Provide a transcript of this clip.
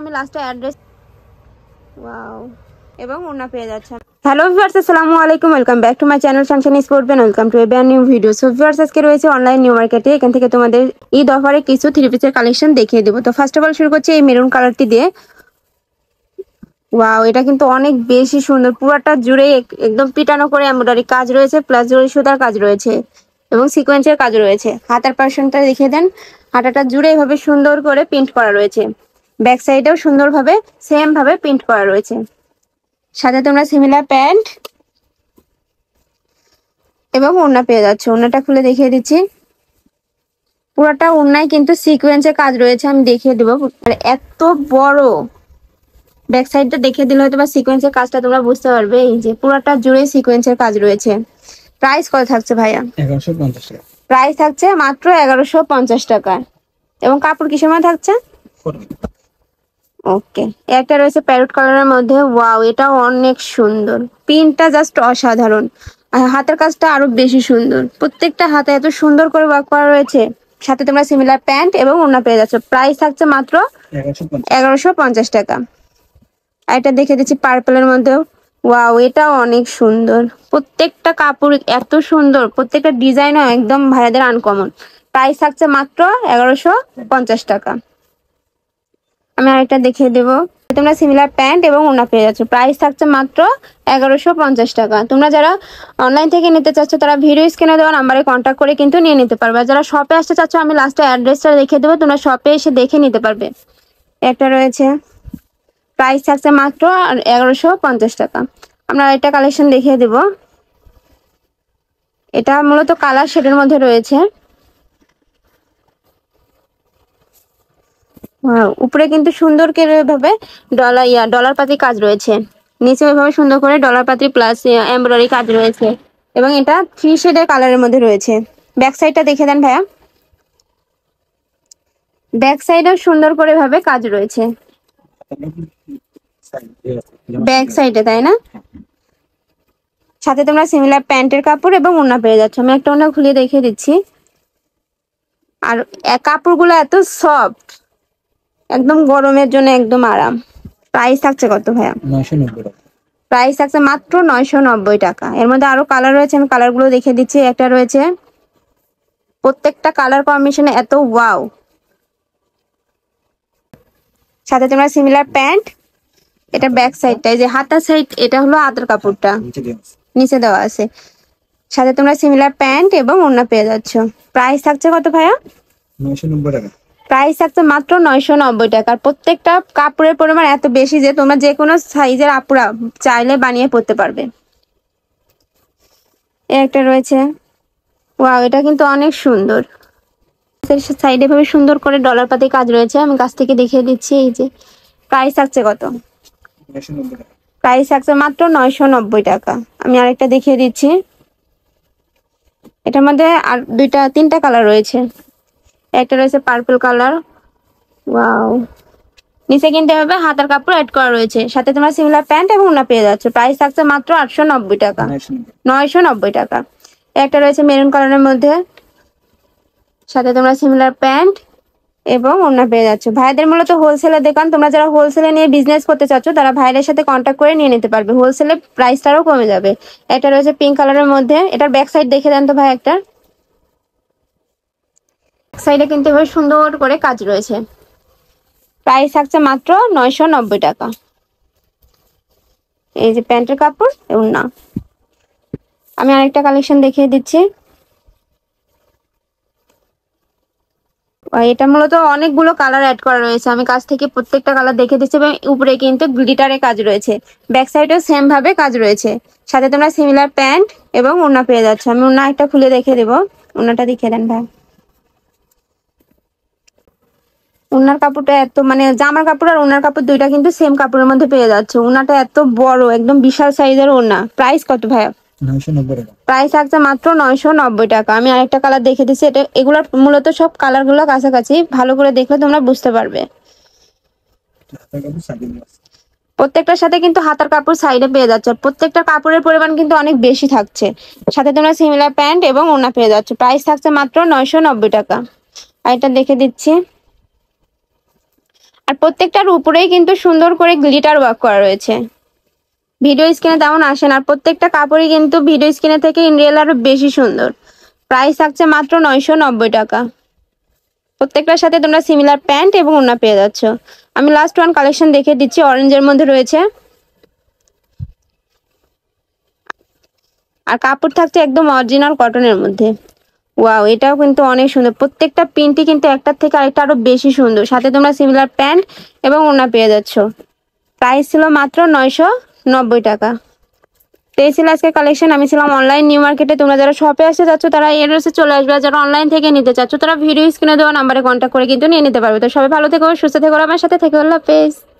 আমি last address wow এবং ওনা পেয়ে যাচ্ছে হ্যালো ভিউয়ার্স আসসালামু আলাইকুম welcome back to my channel sanction sport ban welcome to a brand new video so viewers আজকে রয়েছে অনলাইন নিউ মার্কেটে এখান থেকে তোমাদের ঈদ দফারে কিছু থ্রি পিসের কালেকশন দেখিয়ে দেবো তো ফার্স্ট অফ অল শুরু করছি এই মেরুন কালারটি দিয়ে ওয়াও এটা কিন্তু অনেক বেশি সুন্দর পুরাটা জুড়ে একদম পিটানো করে এমব্রয়ডারি কাজ রয়েছে প্লাস জুড়ে সুতার কাজ রয়েছে এবং সিকোয়েন্সের কাজ রয়েছে হাতার পার্সনটা দেখিয়ে দেন হাতাটা জুড়ে এভাবে সুন্দর করে প্রিন্ট করা রয়েছে ব্যাক সাইডেও সুন্দরভাবে সেম ভাবে প্রিন্ট করা রয়েছে সাথে তোমরা সিমিলার প্যান্ট এবং ওড়না পেয়ে যাচ্ছ ওড়নাটা খুলে দেখিয়ে দিচ্ছি পুরোটা ওড়নায় কিন্তু সিকোয়েন্সের কাজ রয়েছে আমি দেখিয়ে দেবো মানে এত বড় ব্যাক সাইডটা দেখিয়ে দিলে হয়তো বা সিকোয়েন্সের কাজটা তোমরা বুঝতে পারবে এই যে পুরোটা জুড়ে সিকোয়েন্সের কাজ রয়েছে প্রাইস কত থাকছে ভাইয়া প্রাইস থাকছে মাত্র এগারোশো পঞ্চাশ টাকা এবং কাপড় কি সময় থাকছে ওকে একটা রয়েছে প্যারট কালারের মধ্যে ওয়াও এটা অনেক সুন্দর পিনটা জাস্ট অসাধারণ হাতের কাজটা আরো বেশি সুন্দর প্রত্যেকটা হাতে এত সুন্দর করে ওয়ার্ক করা রয়েছে সাথে তোমরা সিমিলার প্যান্ট এবং ওনা পেয়ে যাচ্ছ প্রাইস থাকছে মাত্র এগারোশো পঞ্চাশ টাকা এটা দেখে দিচ্ছি পার্পলের মধ্যেও ওয়াও এটা অনেক সুন্দর প্রত্যেকটা কাপড় এত সুন্দর প্রত্যেকটা ডিজাইনও একদম ভাইয়াদের আনকমন প্রাইস থাকছে মাত্র এগারোশো পঞ্চাশ টাকা আমি আরেকটা দেখিয়ে দেবো তোমরা সিমিলার প্যান্ট এবং ওনা পেয়ে যাচ্ছ প্রাইস থাকছে মাত্র এগারোশো পঞ্চাশ টাকা তোমরা যারা অনলাইন থেকে নিতে চাচ্ছ তারা ভিডিও স্ক্রিনে দেওয়া নাম্বারে কন্ট্যাক্ট করে কিন্তু নিয়ে নিতে পারবে যারা শপে আসতে চাচ্ছ আমি লাস্টে অ্যাড্রেসটা দেখিয়ে দেবো তোমরা শপে এসে দেখে নিতে পারবে একটা রয়েছে প্রাইস থাকছে মাত্র এগারোশো পঞ্চাশ টাকা আমরা একটা কালেকশন দেখিয়ে দেব এটা মূলত কালার শেডের মধ্যে রয়েছে উপরে কিন্তু সুন্দর করে ভাবে ডলার ইয়া ডলার পাতি কাজ রয়েছে নিচে ওইভাবে সুন্দর করে ডলার পাতি প্লাস এমব্রয়ডারি কাজ রয়েছে এবং এটা থ্রি শেডের কালারের মধ্যে রয়েছে ব্যাক সাইডটা দেখে দেন ভাইয়া ব্যাক সাইডেও সুন্দর করে ভাবে কাজ রয়েছে ব্যাক সাইডে তাই না সাথে তোমরা সিমিলার প্যান্টের কাপড় এবং ওনা পেয়ে যাচ্ছ আমি একটা ওনা খুলে দেখিয়ে দিচ্ছি আর কাপড়গুলো এত সফট একদম গরমের জন্য একদম আরাম প্রাইস থাকছে কত ভাইয়া নয়শো নব্বই প্রাইস থাকছে মাত্র নয়শো নব্বই টাকা এর মধ্যে আরো কালার রয়েছে আমি কালারগুলো দেখে দিচ্ছি একটা রয়েছে প্রত্যেকটা কালার কম্বিনেশন এত ওয়াও সাথে তোমরা সিমিলার প্যান্ট এটা ব্যাক সাইডটা এই যে হাতা সাইড এটা হলো আদার কাপড়টা নিচে দেওয়া আছে সাথে তোমরা সিমিলার প্যান্ট এবং ওড়না পেয়ে যাচ্ছ প্রাইস থাকছে কত ভাইয়া নয়শো নব্বই টাকা প্রাইস থাকছে মাত্র নয়শো নব্বই টাকার প্রত্যেকটা কাপড়ের পরিমাণ এত বেশি যে তোমরা যে কোনো সাইজের আপুরা চাইলে বানিয়ে পরতে পারবে এ একটা রয়েছে ওয়া এটা কিন্তু অনেক সুন্দর সাইডে ভাবে সুন্দর করে ডলার পাতি কাজ রয়েছে আমি কাছ থেকে দেখিয়ে দিচ্ছি এই যে প্রাইস থাকছে কত প্রাইস থাকছে মাত্র নয়শো নব্বই টাকা আমি আরেকটা দেখিয়ে দিচ্ছি এটার মধ্যে আর দুইটা তিনটা কালার রয়েছে একটা রয়েছে পার্পল কালার ওয়াও নিচে কিনতে হবে হাতার কাপড় অ্যাড করা রয়েছে সাথে তোমরা সিমিলার প্যান্ট এবং না পেয়ে যাচ্ছ প্রাইস থাকছে মাত্র আটশো নব্বই টাকা নয়শো নব্বই টাকা একটা রয়েছে মেরুন কালারের মধ্যে সাথে তোমরা সিমিলার প্যান্ট এবং অন্য পেয়ে যাচ্ছ ভাইদের মূলত হোলসেলের দোকান তোমরা যারা হোলসেলে নিয়ে বিজনেস করতে চাচ্ছ তারা ভাইদের সাথে কন্ট্যাক্ট করে নিয়ে নিতে পারবে হোলসেলের প্রাইসটাও কমে যাবে একটা রয়েছে পিঙ্ক কালারের মধ্যে এটার ব্যাক সাইড দেখে দেন তো ভাই একটা সাইডে কিন্তু এভাবে সুন্দর করে কাজ রয়েছে প্রাইস থাকছে মাত্র নয়শো নব্বই টাকা এই যে প্যান্টের কাপড় এবং না আমি আরেকটা কালেকশন দেখিয়ে দিচ্ছি এটা মূলত অনেকগুলো কালার অ্যাড করা রয়েছে আমি কাছ থেকে প্রত্যেকটা কালার দেখে দিচ্ছি এবং উপরে কিন্তু গ্লিটারে কাজ রয়েছে ব্যাক সাইডেও সেম ভাবে কাজ রয়েছে সাথে তোমরা সিমিলার প্যান্ট এবং ওনা পেয়ে যাচ্ছ আমি ওনা একটা খুলে দেখে দেবো ওনাটা দেখিয়ে দেন ভাই ওনার কাপড়টা এত মানে জামার কাপড় আর ওনার কাপড় দুইটা কিন্তু সেম কাপড়ের মধ্যে পেয়ে যাচ্ছে ওনাটা এত বড় একদম বিশাল সাইজের ওনা প্রাইস কত ভাইয়া প্রাইস আছে মাত্র নয়শো নব্বই টাকা আমি আরেকটা কালার দেখে দিচ্ছি এটা এগুলোর মূলত সব কালারগুলো কাছাকাছি ভালো করে দেখলে তোমরা বুঝতে পারবে প্রত্যেকটার সাথে কিন্তু হাতার কাপড় সাইডে পেয়ে যাচ্ছে প্রত্যেকটা কাপড়ের পরিমাণ কিন্তু অনেক বেশি থাকছে সাথে তোমরা সিমিলার প্যান্ট এবং ওনা পেয়ে যাচ্ছে প্রাইস থাকছে মাত্র নয়শো নব্বই টাকা আর এটা দেখে দিচ্ছি আর প্রত্যেকটার উপরেই কিন্তু সুন্দর করে গ্লিটার ওয়ার্ক করা রয়েছে ভিডিও স্ক্রিনে তেমন আসে না আর প্রত্যেকটা কাপড়ই কিন্তু ভিডিও স্ক্রিনে থেকে ইনরিয়াল আরও বেশি সুন্দর প্রাইস থাকছে মাত্র নয়শো টাকা প্রত্যেকটার সাথে তোমরা সিমিলার প্যান্ট এবং ওনা পেয়ে যাচ্ছ আমি লাস্ট ওয়ান কালেকশন দেখে দিচ্ছি অরেঞ্জের মধ্যে রয়েছে আর কাপড় থাকছে একদম অরিজিনাল কটনের মধ্যে ওয়াও এটাও কিন্তু অনেক সুন্দর প্রত্যেকটা প্রিন্টই কিন্তু একটার থেকে আরেকটা আরো বেশি সুন্দর সাথে তোমরা সিমিলার প্যান্ট এবং ওনা পেয়ে যাচ্ছ প্রাইস ছিল মাত্র নয়শো নব্বই টাকা পেয়েছিল ছিল আজকে কালেকশন আমি ছিলাম অনলাইন নিউ মার্কেটে তোমরা যারা শপে আসতে চাচ্ছ তারা এড্রেসে চলে আসবে যারা অনলাইন থেকে নিতে চাচ্ছ তারা ভিডিও স্ক্রিনে দেওয়া নাম্বারে কন্ট্যাক্ট করে কিন্তু নিয়ে নিতে পারবে তো সবাই ভালো থেকো সুস্থ থেকো আমার সাথে থেকে আল্লাহ পেস